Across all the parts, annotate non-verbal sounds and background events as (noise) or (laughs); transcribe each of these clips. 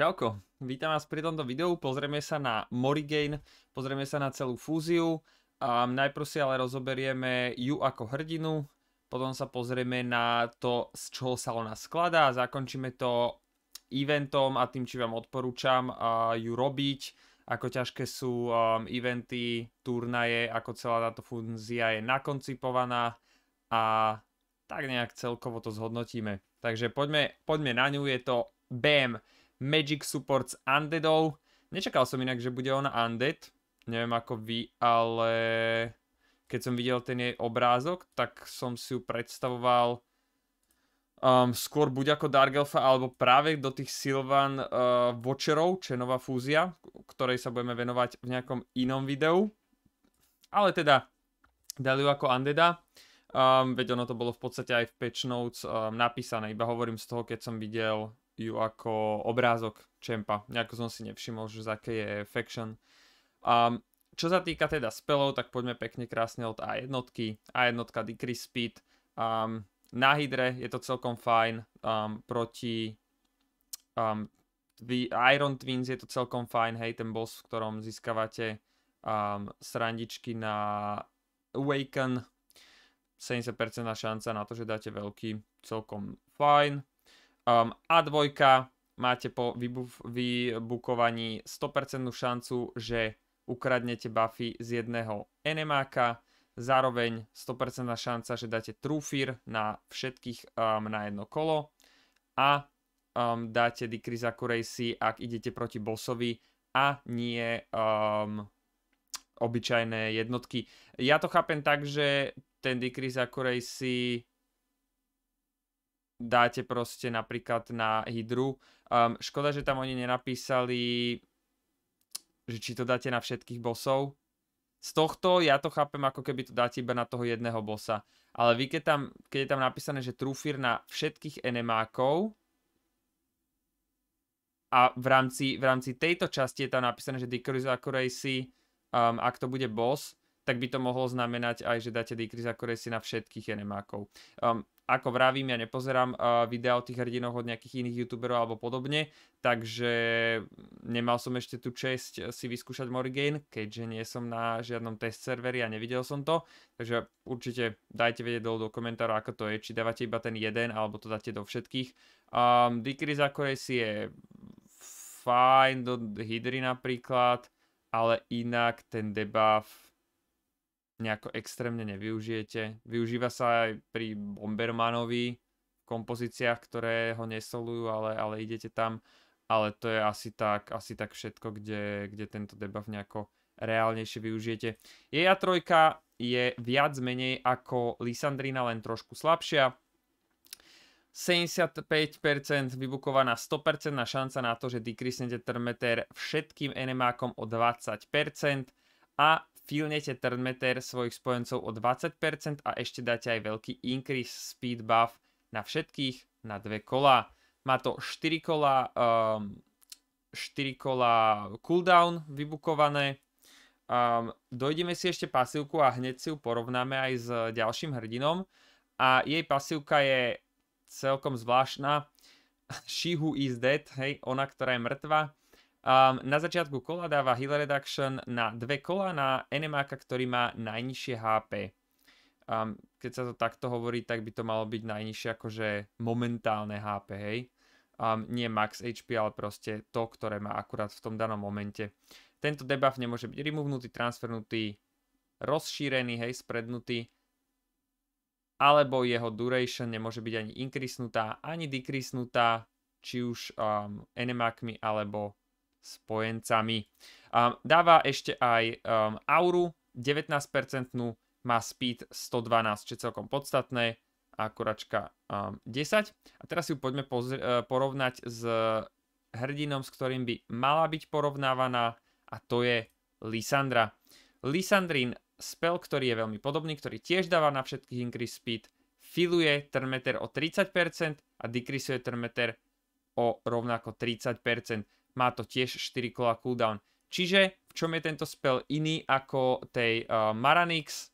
Čauko, vítam vás pri tomto videu, pozrieme sa na Morigain, pozrieme sa na celú fúziu, a najprv si ale rozoberieme ju ako hrdinu, potom sa pozrieme na to, z čoho sa ona skladá, zakončíme to eventom a tým, či vám odporúčam ju robiť, ako ťažké sú eventy, turnaje, ako celá táto fúzia je nakoncipovaná a tak nejak celkovo to zhodnotíme. Takže poďme, poďme na ňu, je to BAM! Magic Supports Undeadov. Nečakal som inak, že bude ona Undead. Neviem ako vy, ale keď som videl ten jej obrázok, tak som si ju predstavoval um, skôr buď ako Dark Elfa, alebo práve do tých Sylvan uh, Watcherov, čo je nová fúzia, ktorej sa budeme venovať v nejakom inom videu. Ale teda, dali ju ako Andeda. Um, veď ono to bolo v podstate aj v patch notes um, napísané, iba hovorím z toho, keď som videl ju ako obrázok čempa. Nejako som si nevšimol, že z aké je faction. A čo sa týka teda spelov, tak poďme pekne krásne od A1. A1 decrease speed. Um, na hydre je to celkom fajn. Um, proti um, tvi, Iron Twins je to celkom fajn. Hej, ten boss, v ktorom získavate um, srandičky na Awaken. 70% šanca na to, že dáte veľký. Celkom fajn. Um, A2 máte po vybukovaní 100% šancu, že ukradnete buffy z jedného enemáka, zároveň 100% šanca, že dáte trúfir na všetkých um, na jedno kolo a um, dáte decrease accuracy, ak idete proti bossovi a nie um, obyčajné jednotky. Ja to chápem tak, že ten decrease accuracy dáte proste napríklad na Hydru. Um, škoda, že tam oni nenapísali, že či to dáte na všetkých bosov. Z tohto ja to chápem, ako keby to dáte iba na toho jedného bossa. Ale vy, keď, tam, keď je tam napísané, že trúfir na všetkých enemákov a v rámci, v rámci tejto časti je tam napísané, že decrease accuracy, um, ak to bude boss, tak by to mohlo znamenať aj, že dáte decrease accuracy na všetkých enemákov. Um, ako vravím, ja nepozerám eh, videa o tých hrdinoch od nejakých iných youtuberov alebo podobne, takže nemal som ešte tú čest eh, si vyskúšať Morrigan, keďže nie som na žiadnom test serveri a nevidel som to, takže určite dajte vedieť dole do komentárov, ako to je, či dávate iba ten jeden, alebo to dáte do všetkých. Um, Decrease Accuracy je fajn do Hydry napríklad, ale inak ten debuff nejako extrémne nevyužijete. Využíva sa aj pri Bombermanovi v kompozíciách, ktoré ho nesolujú, ale, ale idete tam. Ale to je asi tak, asi tak všetko, kde, kde tento debuff nejako reálnejšie využijete. Jej A3 je viac menej ako Lisandrina, len trošku slabšia. 75% vybukovaná 100% šanca na to, že decreasnete termeter všetkým enemákom o 20% a Filnete turnmeter svojich spojencov o 20% a ešte dáte aj veľký increase speed buff na všetkých na dve kola. Má to 4 kola, um, ehm, 4 kola cooldown vybukované. Um, dojdeme si ešte pasívku a hneď si ju porovnáme aj s ďalším hrdinom. A jej pasívka je celkom zvláštna. (laughs) She who is dead, hej, ona, ktorá je mŕtva Um, na začiatku kola dáva Hill reduction na dve kola na enemáka, ktorý má najnižšie HP. Um, keď sa to takto hovorí, tak by to malo byť najnižšie akože momentálne HP, hej? Um, nie max HP, ale proste to, ktoré má akurát v tom danom momente. Tento debuff nemôže byť removnutý, transfernutý, rozšírený, hej, sprednutý, alebo jeho duration nemôže byť ani increasenutá, ani decreasenutá, či už um, enemákmi alebo spojencami. Um, dáva ešte aj um, auru 19%, má speed 112, čo je celkom podstatné a um, 10. A teraz ju poďme e, porovnať s hrdinom, s ktorým by mala byť porovnávaná a to je Lisandra. Lisandrin spell, ktorý je veľmi podobný, ktorý tiež dáva na všetkých increase speed, filuje termeter o 30% a decreaseuje termeter o rovnako 30% má to tiež 4 kola cooldown. Čiže v čom je tento spell iný ako tej uh, eh, Maranix?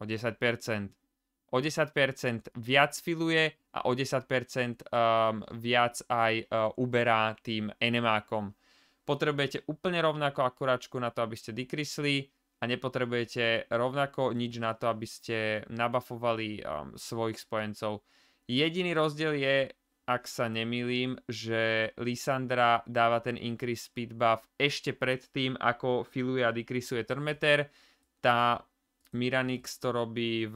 O 10%. O 10% viac filuje a o 10% um, ehm, viac aj uh, uberá tým enemákom. Potrebujete úplne rovnako akuračku na to, aby ste dekrysli a nepotrebujete rovnako nič na to, aby ste nabafovali um, svojich spojencov. Jediný rozdiel je, ak sa nemýlim, že Lisandra dáva ten increase speed buff ešte pred tým, ako filuje a decreaseuje turmeter. Tá Miranix to robí v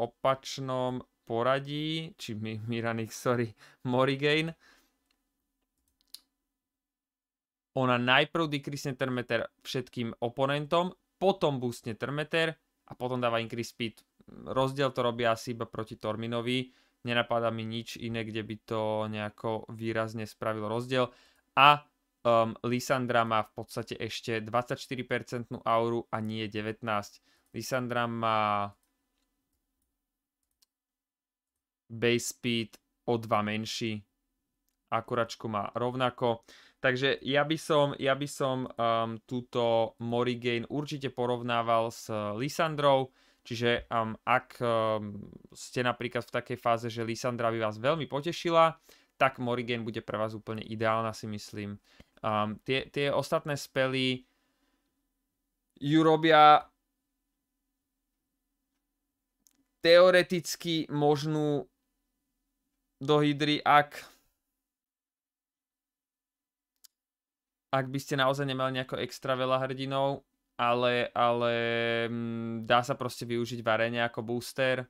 opačnom poradí, či mi, (laughs) Miranix, sorry, Morrigain. Ona najprv decreasne turmeter všetkým oponentom, potom boostne turmeter a potom dáva increase speed. Rozdiel to robí asi iba proti Torminovi, Nenapadá mi nič iné, kde by to nejako výrazne spravil rozdiel. A um, Lisandra má v podstate ešte 24% auru a nie 19. Lisandra má base speed o dva menší. Akuračku má rovnako. Takže ja by som, ja by som um, túto Morigain určite porovnával s Lisandrou. Čiže um, ak um, ste napríklad v takej fáze, že Lisandra by vás veľmi potešila, tak Morigen bude pre vás úplne ideálna, si myslím. Um, tie, tie ostatné spely ju robia teoreticky možnú do hydry, ak ak by ste naozaj nemali nejako extra veľa hrdinov, ale, ale mm, dá sa proste využiť varenie ako booster.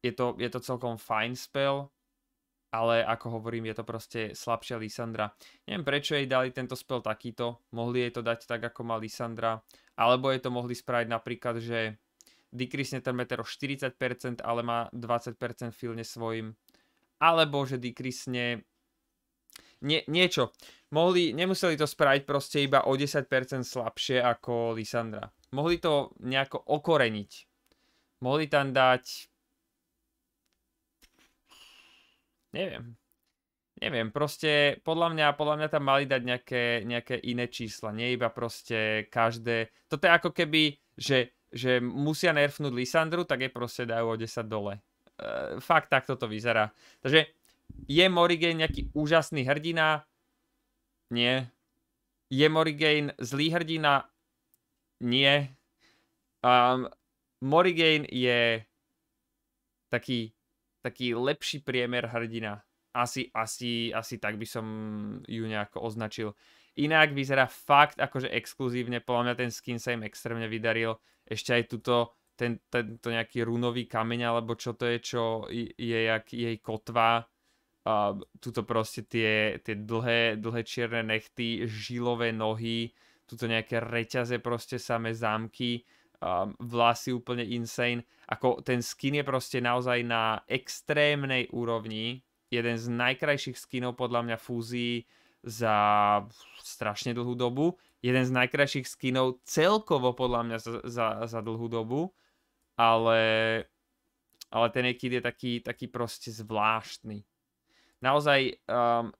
Je to, je to celkom fajn spell, ale ako hovorím, je to proste slabšia Lisandra. Neviem prečo jej dali tento spell takýto, mohli jej to dať tak ako má Lisandra, alebo jej to mohli spraviť napríklad, že decreasne ten meter o 40%, ale má 20% filne svojim, alebo že decreasne nie, niečo mohli, nemuseli to spraviť proste iba o 10% slabšie ako Lisandra. Mohli to nejako okoreniť. Mohli tam dať... Neviem. Neviem, proste podľa mňa, podľa mňa tam mali dať nejaké, nejaké iné čísla, nie iba proste každé. Toto je ako keby, že, že musia nerfnúť Lisandru, tak je proste dajú o 10 dole. E, fakt takto to vyzerá. Takže je Morigen nejaký úžasný hrdina, nie. Je Morrigain zlý hrdina? Nie. Um, je taký, taký lepší priemer hrdina. Asi, asi, asi tak by som ju nejako označil. Inak vyzerá fakt akože exkluzívne, podľa mňa ten skin sa im extrémne vydaril. Ešte aj tuto, ten, tento nejaký runový kameň, alebo čo to je, čo je, je jak jej kotva Uh, tuto proste tie, tie dlhé, dlhé čierne nechty, žilové nohy, tuto nejaké reťaze proste samé zámky, um, vlasy úplne insane. Ako ten skin je proste naozaj na extrémnej úrovni. Jeden z najkrajších skinov podľa mňa fúzií za strašne dlhú dobu. Jeden z najkrajších skinov celkovo podľa mňa za, za, za dlhú dobu. Ale, ale ten Ekid je taký, taký proste zvláštny naozaj um,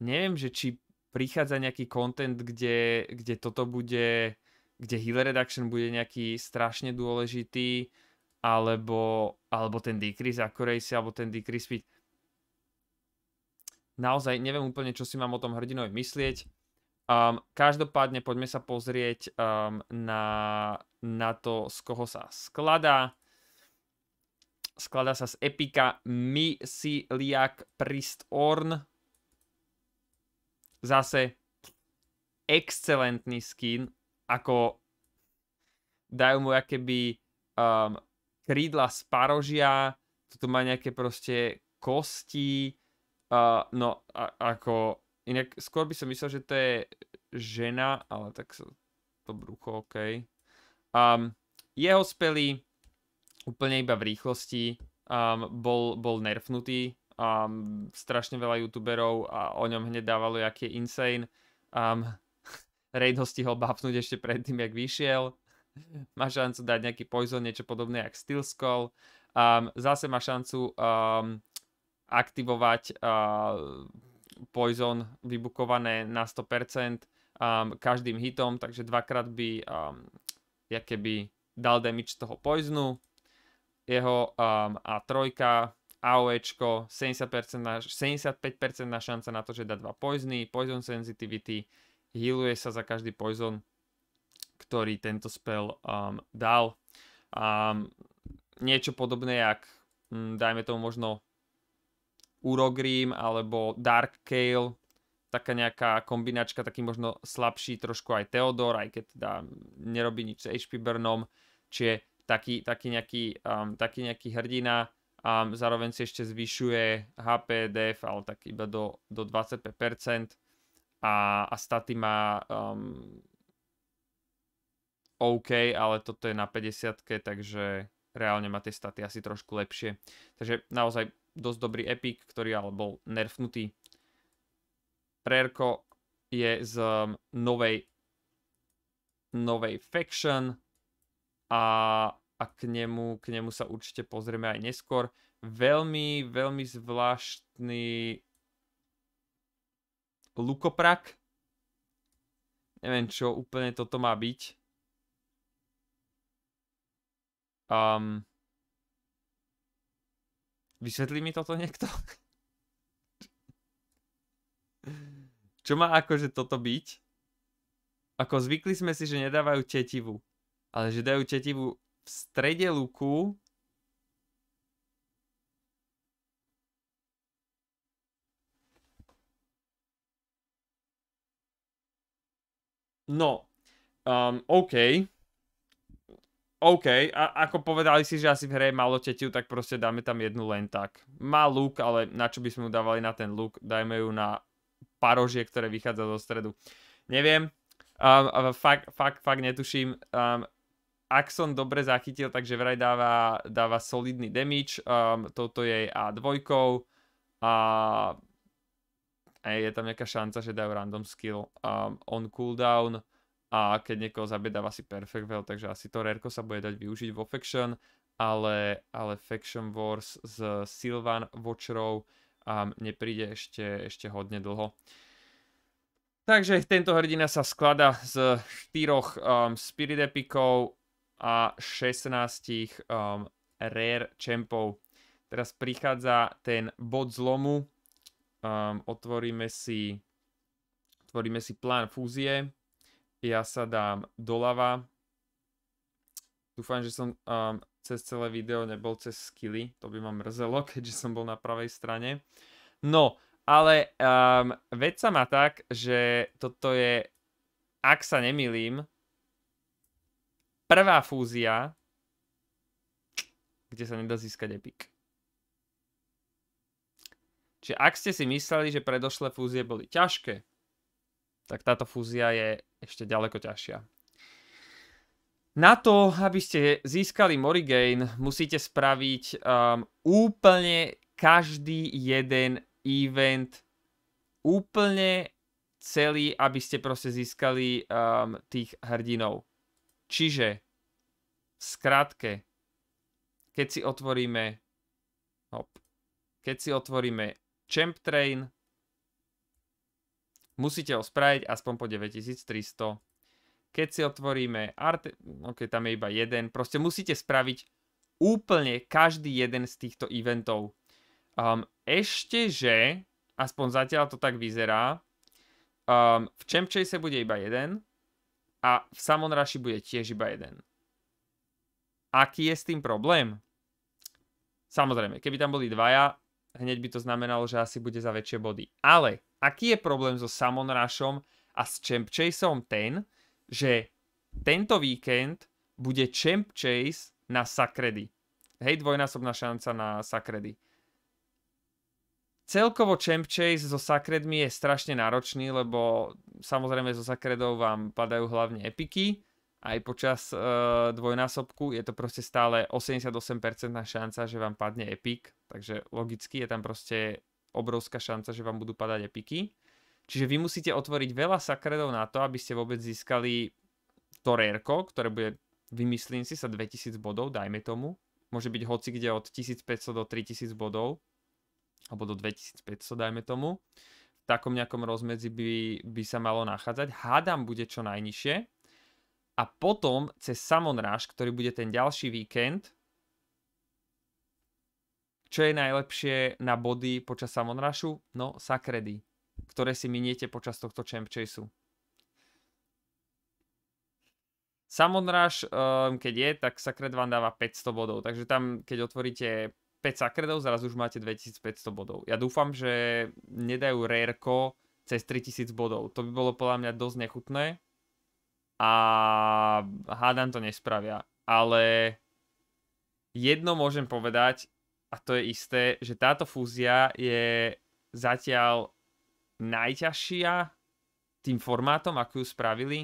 neviem, že či prichádza nejaký content, kde, kde toto bude, kde heal reduction bude nejaký strašne dôležitý, alebo, alebo ten decrease accuracy, alebo ten decrease speed. Naozaj neviem úplne, čo si mám o tom hrdinovi myslieť. Um, každopádne poďme sa pozrieť um, na, na to, z koho sa skladá skladá sa z epika prist orn. Zase excelentný skin, ako dajú mu akéby um, krídla z parožia, tu má nejaké proste kosti, uh, no a, ako, inak skôr by som myslel, že to je žena, ale tak sa to brucho, OK. Um, jeho spely úplne iba v rýchlosti um, bol, bol nerfnutý. Um, strašne veľa youtuberov a o ňom hneď dávalo, aký je insane. Um, (laughs) Raid ho stihol bapnúť ešte predtým, jak vyšiel. Má šancu dať nejaký poison, niečo podobné, jak Steel Skull. Um, zase má šancu um, aktivovať uh, poison vybukované na 100% um, každým hitom, takže dvakrát by um, keby dal damage toho poisonu, jeho um, A3, AOEčko, 70% na, 75% na šanca na to, že dá dva poizny, poison sensitivity, healuje sa za každý poison, ktorý tento spell um, dal. Um, niečo podobné, jak um, dajme tomu možno Urogrim alebo Dark Kale, taká nejaká kombinačka, taký možno slabší trošku aj Theodor, aj keď teda nerobí nič s HP Burnom, čiže taký, taký, nejaký, um, taký nejaký hrdina a um, zároveň si ešte zvyšuje HP, DF, ale tak iba do, do 25% a, a staty má um, OK, ale toto je na 50 takže reálne má tie staty asi trošku lepšie. Takže naozaj dosť dobrý epic, ktorý ale bol nerfnutý. Rerko je z um, novej novej faction a a k nemu, k nemu sa určite pozrieme aj neskôr. Veľmi, veľmi zvláštny lukoprak. Neviem, čo úplne toto má byť. Um, vysvetlí mi toto niekto? (laughs) čo má akože toto byť? Ako zvykli sme si, že nedávajú tetivu, ale že dajú tetivu v strede luku No, um, OK. OK, a ako povedali si, že asi v hre je malo tetiu, tak proste dáme tam jednu len tak. Má luk, ale na čo by sme mu dávali na ten luk? Dajme ju na parožie, ktoré vychádza zo stredu. Neviem, um, fakt, fakt, fakt netuším. Um, ak som dobre zachytil, takže vraj dáva, dáva solidný damage. Um, toto je A2. A je tam nejaká šanca, že dajú random skill um, on cooldown a keď niekoho zabije, dáva si perfect veľ, takže asi to rerko sa bude dať využiť vo faction, ale, ale faction wars s Sylvan Watcherov um, nepríde ešte, ešte hodne dlho. Takže tento hrdina sa skladá z štyroch um, Spirit Epikov a 16 um, rare champov. Teraz prichádza ten bod zlomu. Um, otvoríme si otvoríme si plán fúzie. Ja sa dám doľava. Dúfam, že som um, cez celé video nebol cez skilly. To by ma mrzelo, (laughs) keďže som bol na pravej strane. No, ale um, vec sa má tak, že toto je, ak sa nemilím, prvá fúzia, kde sa nedá získať epik. Čiže ak ste si mysleli, že predošlé fúzie boli ťažké, tak táto fúzia je ešte ďaleko ťažšia. Na to, aby ste získali Morigain, musíte spraviť um, úplne každý jeden event, úplne celý, aby ste proste získali um, tých hrdinov. Čiže skratke, keď si otvoríme hop, keď si otvoríme Champ Train, musíte ho spraviť aspoň po 9300. Keď si otvoríme art, ok, tam je iba jeden, proste musíte spraviť úplne každý jeden z týchto eventov. Um, ešte, že, aspoň zatiaľ to tak vyzerá, um, v Champ Chase bude iba jeden a v Samon Rushi bude tiež iba jeden. Aký je s tým problém? Samozrejme, keby tam boli dvaja, hneď by to znamenalo, že asi bude za väčšie body. Ale aký je problém so Samon Rašom a s Champ Chaseom ten, že tento víkend bude Champ Chase na Sakredy. Hej, dvojnásobná šanca na Sakredy. Celkovo Champ Chase so Sakredmi je strašne náročný, lebo samozrejme so Sakredou vám padajú hlavne epiky aj počas uh, dvojnásobku je to proste stále 88% šanca, že vám padne epik, takže logicky je tam proste obrovská šanca, že vám budú padať epiky. Čiže vy musíte otvoriť veľa sakredov na to, aby ste vôbec získali to rérko, ktoré bude, vymyslím si sa, 2000 bodov, dajme tomu. Môže byť hoci kde od 1500 do 3000 bodov, alebo do 2500, dajme tomu. V takom nejakom rozmedzi by, by sa malo nachádzať. Hádam bude čo najnižšie, a potom cez Samonráž, ktorý bude ten ďalší víkend, čo je najlepšie na body počas Samonrášu? No, sakredy, ktoré si miniete počas tohto Champ Chaseu. Samonráž, um, ehm, keď je, tak sakred vám dáva 500 bodov, takže tam, keď otvoríte 5 sakredov, zrazu už máte 2500 bodov. Ja dúfam, že nedajú rérko cez 3000 bodov. To by bolo podľa mňa dosť nechutné, a hádam to nespravia. Ale jedno môžem povedať, a to je isté, že táto fúzia je zatiaľ najťažšia tým formátom, ako ju spravili.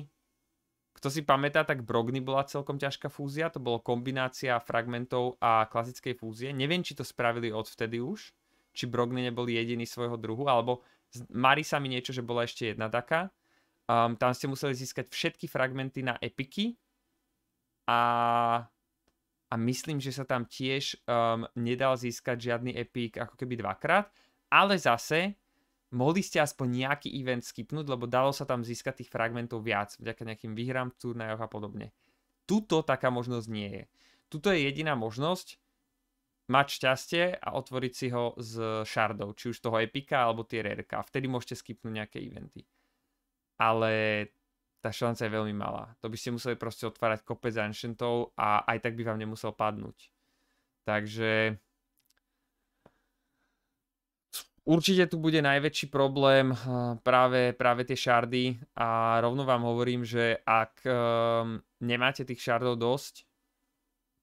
Kto si pamätá, tak Brogny bola celkom ťažká fúzia, to bolo kombinácia fragmentov a klasickej fúzie. Neviem, či to spravili odvtedy už, či Brogny neboli jediný svojho druhu, alebo marí sa mi niečo, že bola ešte jedna taká. Um, tam ste museli získať všetky fragmenty na epiky a, a myslím, že sa tam tiež um, nedal získať žiadny epik ako keby dvakrát, ale zase mohli ste aspoň nejaký event skipnúť, lebo dalo sa tam získať tých fragmentov viac, vďaka nejakým výhram v turnajoch a podobne. Tuto taká možnosť nie je. Tuto je jediná možnosť mať šťastie a otvoriť si ho s šardou, či už toho epika alebo tie rerka. Vtedy môžete skipnúť nejaké eventy ale tá šanca je veľmi malá. To by ste museli proste otvárať kopec ancientov a aj tak by vám nemusel padnúť. Takže určite tu bude najväčší problém eh, práve, práve tie šardy a rovno vám hovorím, že ak um, nemáte tých šardov dosť,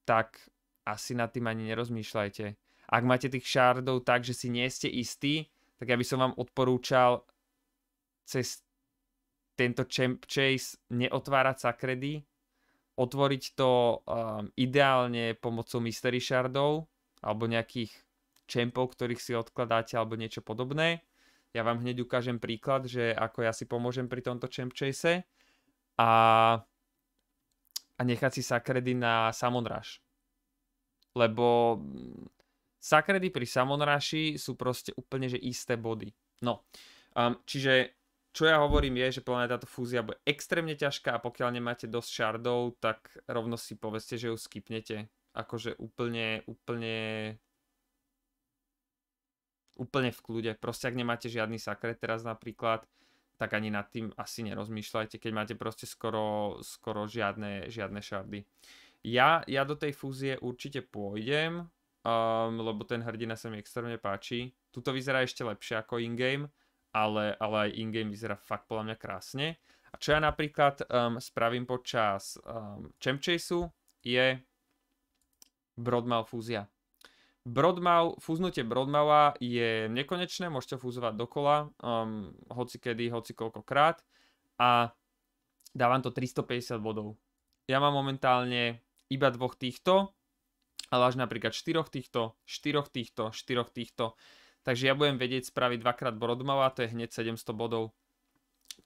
tak asi nad tým ani nerozmýšľajte. Ak máte tých šardov tak, že si nie ste istí, tak ja by som vám odporúčal cez tento champ chase neotvárať sakredy, otvoriť to um, ideálne pomocou mystery shardov alebo nejakých champov, ktorých si odkladáte alebo niečo podobné. Ja vám hneď ukážem príklad, že ako ja si pomôžem pri tomto champ chase a, a nechať si sakredy na samonráž. Lebo sakredy pri samonráši sú proste úplne že isté body. No, um, čiže čo ja hovorím je, že podľa mňa táto fúzia bude extrémne ťažká a pokiaľ nemáte dosť šardov, tak rovno si poveste, že ju skipnete. Akože úplne, úplne úplne v kľude. Proste ak nemáte žiadny sakret teraz napríklad, tak ani nad tým asi nerozmýšľajte, keď máte proste skoro, skoro žiadne, žiadne šardy. Ja, ja do tej fúzie určite pôjdem, um, lebo ten hrdina sa mi extrémne páči. Tuto vyzerá ešte lepšie ako in-game, ale, ale aj in-game vyzerá fakt podľa mňa krásne. A čo ja napríklad um, spravím počas um, Champchaseu je Broadmau fúzia. Broadmau, fúznutie Broadmaua je nekonečné, môžete fúzovať dokola, um, hoci kedy, hoci koľkokrát a dávam to 350 bodov. Ja mám momentálne iba dvoch týchto, ale až napríklad štyroch týchto, štyroch týchto, štyroch týchto. Takže ja budem vedieť spraviť dvakrát a to je hneď 700 bodov.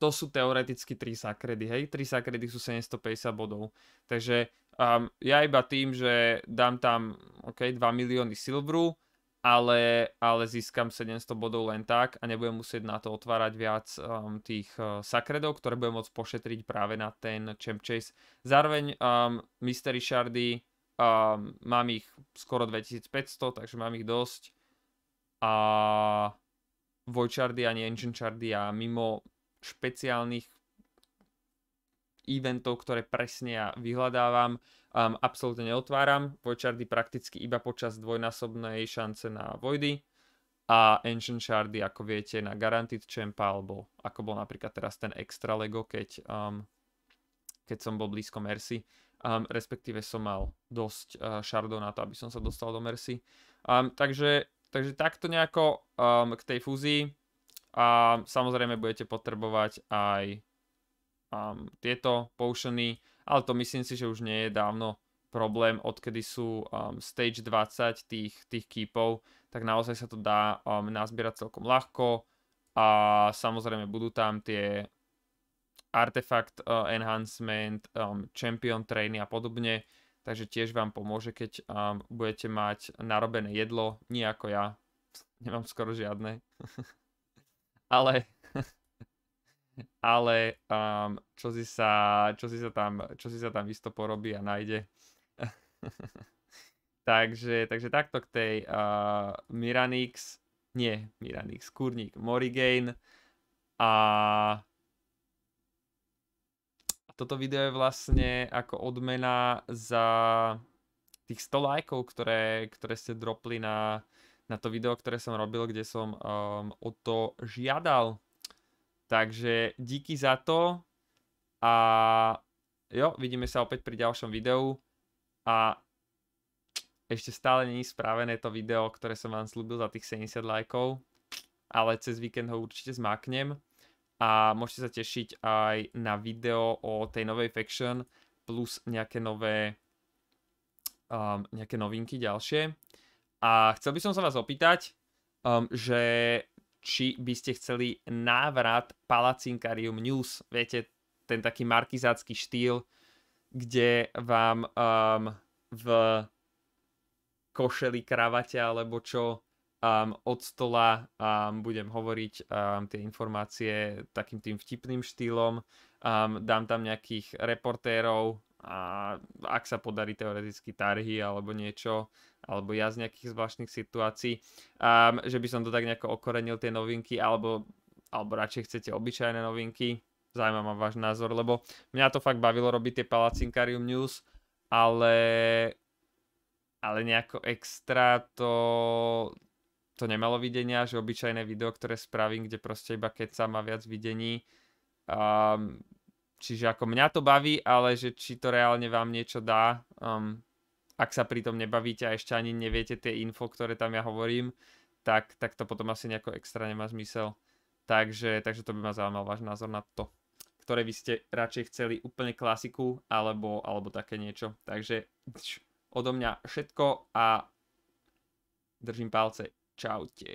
To sú teoreticky 3 sakredy, hej? 3 sakredy sú 750 bodov. Takže um, ja iba tým, že dám tam okay, 2 milióny silvru, ale, ale získam 700 bodov len tak a nebudem musieť na to otvárať viac um, tých uh, sakredov, ktoré budem môcť pošetriť práve na ten Champ Chase. Zároveň um, Mystery Shardy um, mám ich skoro 2500, takže mám ich dosť a Vojčardy ani Chardy a mimo špeciálnych eventov, ktoré presne ja vyhľadávam, um, absolútne neotváram. Vojčardy prakticky iba počas dvojnásobnej šance na Vojdy a Engine Chardy, ako viete, na Guaranteed Champa, alebo ako bol napríklad teraz ten Extra Lego, keď, um, keď som bol blízko Mercy. Um, respektíve som mal dosť uh, šardov na to, aby som sa dostal do Mercy. Um, takže Takže takto nejako um, k tej fúzii. A samozrejme budete potrebovať aj um, tieto potiony, ale to myslím si, že už nie je dávno problém, odkedy sú um, stage 20 tých, tých keepov, tak naozaj sa to dá um, nazbierať celkom ľahko a samozrejme budú tam tie artefakt uh, enhancement, um, champion trainy a podobne, takže tiež vám pomôže, keď um, budete mať narobené jedlo, nie ako ja, (laughs) nemám skoro žiadne, (laughs) ale, (laughs) ale um, čo, si sa, čo, si sa tam, čo si sa tam isto porobí a nájde. takže, takže takto k tej uh, Miranix, nie Miranix, kurník, Morigain a toto video je vlastne ako odmena za tých 100 lajkov, ktoré, ktoré ste dropli na, na to video, ktoré som robil, kde som um, o to žiadal. Takže díky za to a jo, vidíme sa opäť pri ďalšom videu a ešte stále není správené to video, ktoré som vám slúbil za tých 70 lajkov, ale cez víkend ho určite zmáknem a môžete sa tešiť aj na video o tej novej faction plus nejaké nové um, nejaké novinky ďalšie. A chcel by som sa vás opýtať, um, že či by ste chceli návrat Palacinkarium News, viete, ten taký markizácky štýl, kde vám um, v košeli, kravate alebo čo um, od stola um, budem hovoriť um, tie informácie takým tým vtipným štýlom, um, dám tam nejakých reportérov a ak sa podarí teoreticky tarhy alebo niečo, alebo ja z nejakých zvláštnych situácií, um, že by som to tak nejako okorenil tie novinky, alebo, alebo radšej chcete obyčajné novinky, zaujíma ma váš názor, lebo mňa to fakt bavilo robiť tie Palacinkarium News, ale ale nejako extra to to nemalo videnia, že obyčajné video, ktoré spravím, kde proste iba keď sa má viac videní. Um, čiže ako mňa to baví, ale že či to reálne vám niečo dá, um, ak sa pri tom nebavíte a ešte ani neviete tie info, ktoré tam ja hovorím, tak, tak to potom asi nejako extra nemá zmysel. Takže, takže to by ma zaujímal váš názor na to, ktoré by ste radšej chceli úplne klasiku alebo, alebo také niečo. Takže odo mňa všetko a držím palce. Čaute.